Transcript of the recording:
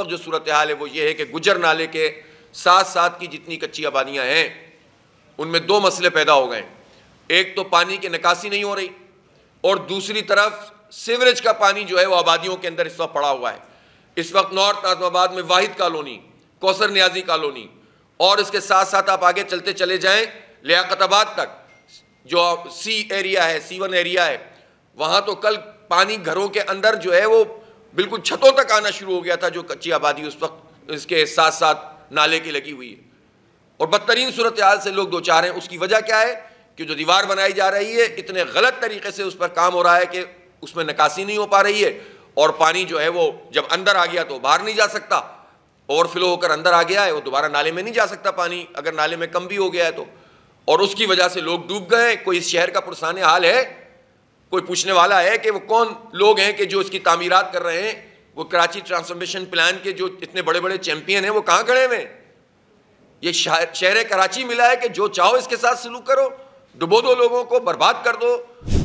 वक्त जो सूरत हाल है वो ये है कि गुजर नाले के साथ साथ की जितनी कच्ची आबादियाँ हैं उनमें दो मसले पैदा हो गए एक तो पानी की निकासी नहीं हो रही और दूसरी तरफ सीवरेज का पानी जो है वो आबादियों के अंदर इस वक्त पड़ा हुआ है इस वक्त नॉर्थ आजमाबाद में वाहिद कॉलोनी कौसर न्याजी कॉलोनी और इसके साथ साथ आप आगे चलते चले जाएं लियाकताबाद तक जो सी एरिया है सीवन एरिया है वहाँ तो कल पानी घरों के अंदर जो है वो बिल्कुल छतों तक आना शुरू हो गया था जो कच्ची आबादी उस वक्त इसके साथ साथ नाले की लगी हुई है और बदतरीन सूरत हाल से लोग दो चार हैं उसकी वजह क्या है कि जो दीवार बनाई जा रही है इतने गलत तरीके से उस पर काम हो रहा है कि उसमें निकासी नहीं हो पा रही है और पानी जो है वो जब अंदर आ गया तो बाहर नहीं जा सकता ओवरफ्लो होकर अंदर आ गया है वो दोबारा नाले में नहीं जा सकता पानी अगर नाले में कम भी हो गया है तो और उसकी वजह से लोग डूब गए कोई इस शहर का पुरसान हाल है कोई पूछने वाला है कि वो कौन लोग हैं कि जो इसकी तामीरत कर रहे हैं वो कराची ट्रांसफॉर्मेशन प्लान के जो इतने बड़े बड़े चैम्पियन हैं वो कहाँ खड़े हुए ये शहर कराची मिला है कि जो चाहो इसके साथ सलूक करो डुबो दो लोगों को बर्बाद कर दो